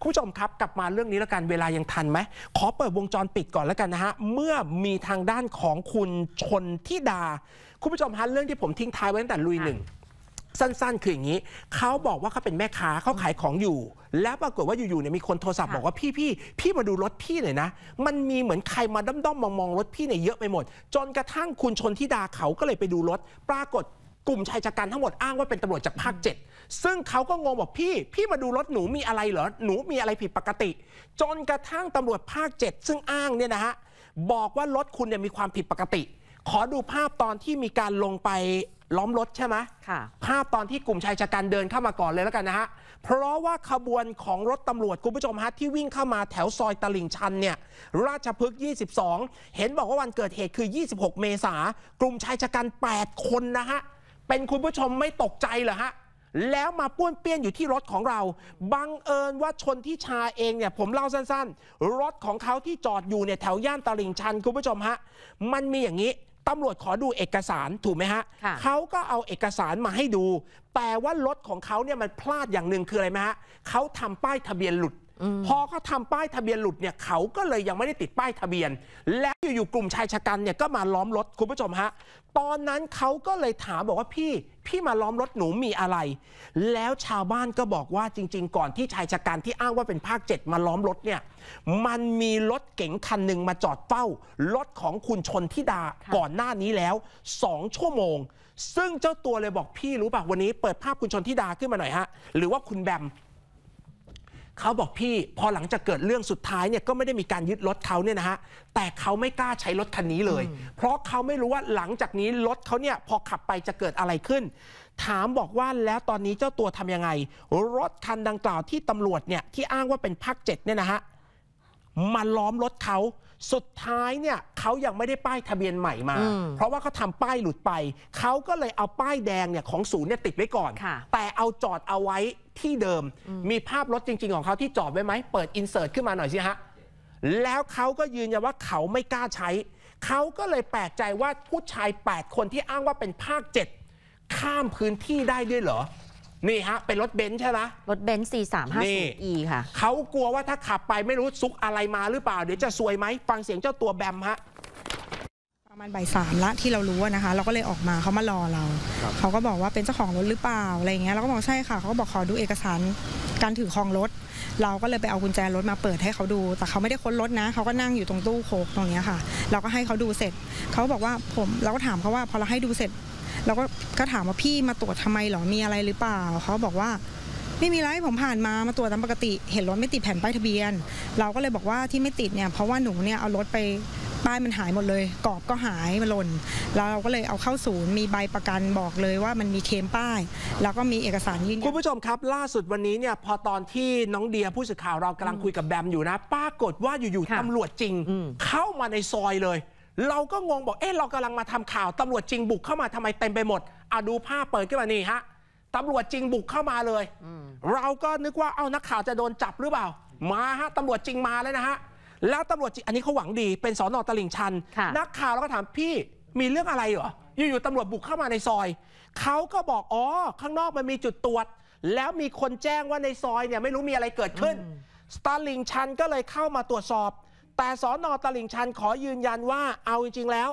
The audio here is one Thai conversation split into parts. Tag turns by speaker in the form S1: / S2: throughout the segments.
S1: คุณผู้ชมครับกลับมาเรื่องนี้แล้วกันเวลายังทันไหมขอเปิดวงจรปิดก่อนแล้วกันนะฮะเมื่อมีทางด้านของคุณชนทิดา คุณผู้ชมฮะเรื่องที่ผมทิ้งท้ายไว้ตั้งแต่ลุยหนึ่งสั้นๆ คืออย่างนี้เขาบอกว่าเขาเป็นแม่ค้าเขาขายของอยู่ แล้วปรากฏว่าอยู่ๆเนี่ยมีคนโทรศัพท์บอกว่าพี่พี่พี่มาดูรถพี่หน่อยนะ มันมีเหมือนใครมาด้อมๆมองๆรถพี่เนี่ยเยอะไปหมดจนกระทั่งคุณชนทิดาเขาก็เลยไปดูรถ ปรากฏกลุ่มชายชะกันทั้งหมดอ้างว่าเป็นตำรวจจากภาคเจ็ดซึ่งเขาก็งงบอกพี่ พี่มาดูรถหนูมีอะไรเหรอ หนูมีอะไรผิดปกติ จนกระทั่งตำรวจภาคเจ็ดซึ่งอ้างเนี่ยนะฮะ บอกว่ารถคุณเนี่ยมีความผิดปกติ ขอดูภาพตอนที่มีการลงไปล้อมรถใช่ไหมค่ะ ภาพตอนที่กลุ่มชายชะกันเดินเข้ามาก่อนเลยแล้วกันนะฮะ เพราะว่าขบวนของรถตำรวจ คุณผู้ชมฮะที่วิ่งเข้ามาแถวซอยตลิ่งชันเนี่ย ราชพฤกษ์22 เห็นบอกว่าวันเกิดเหตุคือ 26 เมษา กลุ่มชายชะกัน 8 คนนะฮะเป็นคุณผู้ชมไม่ตกใจเหรอฮะแล้วมาป้วนเปี้ยนอยู่ที่รถของเราบังเอิญว่าชนที่ชาเองเนี่ยผมเล่าสั้นๆ รถของเขาที่จอดอยู่เนี่ยแถวย่านตลิ่งชันคุณผู้ชมฮะมันมีอย่างนี้ ตำรวจขอดูเอกสารถูกไหมฮะะเขาก็เอาเอกสารมาให้ดู แต่ว่ารถของเขาเนี่ยมันพลาดอย่างหนึ่งคืออะไรไหมฮะเขาทำป้ายทะเบียนหลุดพอเขาทาป้ายทะเบียนหลุดเนี่ยเขาก็เลยยังไม่ได้ติดป้ายทะเบียน แล้วอยู่ๆกลุ่มชายชะกันเนี่ยก็มาล้อมรถ คุณผู้ชมฮะ ตอนนั้นเขาก็เลยถามบอกว่าพี่พี่มาล้อมรถหนูมีอะไร แล้วชาวบ้านก็บอกว่าจริงๆ ก่อนที่ชายชะกันที่อ้างว่าเป็นภาคเจ็ดมาล้อมรถเนี่ยมันมีรถเก๋งคันหนึ่งมาจอดเฝ้ารถของคุณชนทิดาก่อนหน้านี้แล้วสองชั่วโมง ซึ่งเจ้าตัวเลยบอกพี่รู้ป่ะวันนี้ เปิดภาพคุณชนทิดาขึ้นมาหน่อยฮะหรือว่าคุณแบมเขาบอกพี่พอหลังจากเกิดเรื่องสุดท้ายเนี่ยก็ไม่ได้มีการยึดรถเขาเนี่ยนะฮะแต่เขาไม่กล้าใช้รถคันนี้เลย เพราะเขาไม่รู้ว่าหลังจากนี้รถเขาเนี่ยพอขับไปจะเกิดอะไรขึ้น ถามบอกว่าแล้วตอนนี้เจ้าตัวทํำยังไง รถคันดังกล่าวที่ตำรวจเนี่ยที่อ้างว่าเป็นภาคเจ็ดเนี่ยนะฮะมาล้อมรถเขาสุดท้ายเนี่ยเขายังไม่ได้ป้ายทะเบียนใหม่มา เพราะว่าเขาทาป้ายหลุดไป เขาก็เลยเอาป้ายแดงเนี่ยของศูนย์เนี่ยติดไว้ก่อนแต่เอาจอดเอาไว้ที่เดิม มีภาพรถจริงๆ ของเขาที่จอดไว้ไหม เปิดอินเสิร์ตขึ้นมาหน่อยสิฮะ แล้วเขาก็ยืนยันว่าเขาไม่กล้าใช้ เขาก็เลยแปลกใจว่าผู้ชาย 8 คนที่อ้างว่าเป็นภาค 7 ข้ามพื้นที่ได้ด้วยเหรอนี่ฮะเป็นรถเบนซ์ใช่ไหมรถเบนซ์สี่4350 e ค่ะเขากลัวว่าถ้าขับไปไม่รู้ซุกอะไรมาหรือเปล่าเดี๋ยวจะซวยไหมฟังเสียงเจ้าตัวแบมฮะ
S2: ประมาณบ่ายสามละที่เรารู้นะคะ เราก็เลยออกมาเขามารอเราเขาก็บอกว่าเป็นเจ้าของรถหรือเปล่าอะไรเงี้ยเราก็บอกใช่ค่ะเขาก็บอกขอดูเอกสารการถือครองรถ เราก็เลยไปเอากุญแจรถมาเปิดให้เขาดู แต่เขาไม่ได้ค้นรถนะเขาก็นั่งอยู่ตรงตู้โคกตรงเนี้ยค่ะเราก็ให้เขาดูเสร็จเขาบอกว่าผมเราก็ถามเขาว่าพอเราให้ดูเสร็จเราก็ก็ถามว่าพี่มาตรวจทำไมหรอมีอะไรหรือเปล่าเขาบอกว่า ไม่มีไรผมผ่านมามาตรวจตามปกติ เห็นรถไม่ติดแผ่นป้ายทะเบียน เราก็เลยบอกว่าที่ไม่ติดเนี่ยเพราะว่าหนูเนี่ยเอารถไปป้ายมันหายหมดเลยกรอบก็หายมันหล่นแล้วเราก็เลยเอาเข้าศูนย์มีใบประกันบอกเลยว่ามันมีเคมป้าย แล้วก็มีเอกสารยืนยันคุณผู้ชมครับ ล่าสุดวันนี้เนี่ยพอตอนที่น้องเดียผู้สื่อข
S1: ่าวเรากำลังคุยกับแบมอยู่นะปรากฏว่าอยู่ๆตำรวจจริงเข้ามาในซอยเลยเราก็งงบอกเอ๊ะเรากำลังมาทำข่าวตำรวจจริงบุกเข้ามาทำไมเต็มไปหมดอ่ะดูภาพเปิดขึ้นมานี่ฮะตำรวจจริงบุกเข้ามาเลย เราก็นึกว่าเอ้านักข่าวจะโดนจับหรือเปล่ามาฮะตำรวจจริงมาแล้วนะฮะแล้วตำรวจจริงอันนี้เขาหวังดี เป็นสอนอตลิ่งชันนักข่าวเราก็ถามพี่มีเรื่องอะไรเหรออยู่ๆตำรวจบุกเข้ามาในซอยเขาก็บอกอ๋อข้างนอกมันมีจุดตรวจ แล้วมีคนแจ้งว่าในซอยเนี่ยไม่รู้มีอะไรเกิดขึ้นสตาลิงชันก็เลยเข้ามาตรวจสอบแต่สอนอตลิ่งชันขอยืนยันว่าเอาจริงๆแล้ว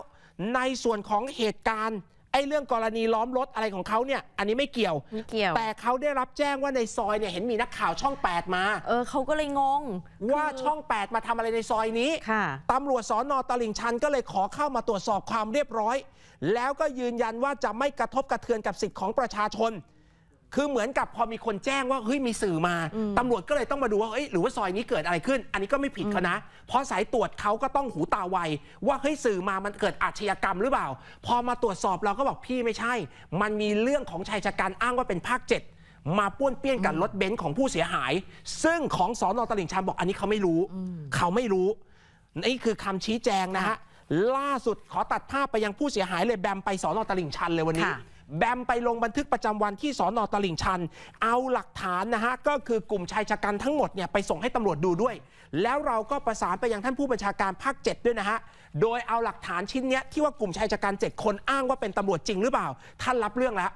S1: ในส่วนของเหตุการณ์ไอ้เรื่องกรณีล้อมรถอะไรของเขาเนี่ยอันนี้ไม่เกี่ยวไม่เกี่ยวแต่เขาได้รับแจ้งว่าในซอยเนี่ยเห็นมีนักข่าวช่อง8มาเออเขาก็เลยงงว่าช่อง8มาทำอะไรในซอยนี้ค่ะตำรวจสอนอตลิ่งชัน ก็เลยขอเข้ามาตรวจสอบความเรียบร้อย แล้วก็ยืนยันว่าจะไม่กระทบกระเทือนกับสิทธิ์ของประชาชนคือเหมือนกับพอมีคนแจ้งว่าเฮ้ยมีสื่อมาตำรวจก็เลยต้องมาดูว่าเฮ้ยหรือว่าซอยนี้เกิดอะไรขึ้น อันนี้ก็ไม่ผิดเขานะเพราะสายตรวจเขาก็ต้องหูตาไว ว่าเฮ้ยสื่อมามันเกิดอาชญากรรมหรือเปล่าพอมาตรวจสอบเราก็บอกพี่ไม่ใช่ มันมีเรื่องของชายชะกันอ้างว่าเป็นภาคเจ็ดมาป้วนเปี้ยนกับรถเบนซ์ของผู้เสียหาย ซึ่งของสอนอตลิ่งชัน บอกอันนี้เขาไม่รู้เขาไม่รู้ นี่คือคำชี้แจงนะฮะล่าสุดขอตัดภาพไปยังผู้เสียหายเลยแบมไปสอนอตลิ่งชัน เลยวันนี้แบมไปลงบันทึกประจำวันที่สอนอตลิ่งชัน เอาหลักฐานนะฮะก็คือกลุ่มชายชะกันทั้งหมดเนี่ยไปส่งให้ตำรวจดูด้วย แล้วเราก็ประสานไปยังท่านผู้บัญชาการภาค7 ด้วยนะฮะ โดยเอาหลักฐานชิ้นนี้ที่ว่ากลุ่มชายชะกัน7คนอ้างว่าเป็นตำรวจจริงหรือเปล่า ท่านรับเรื่องแล้ว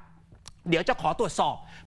S1: เดี๋ยวจะขอตรวจสอบ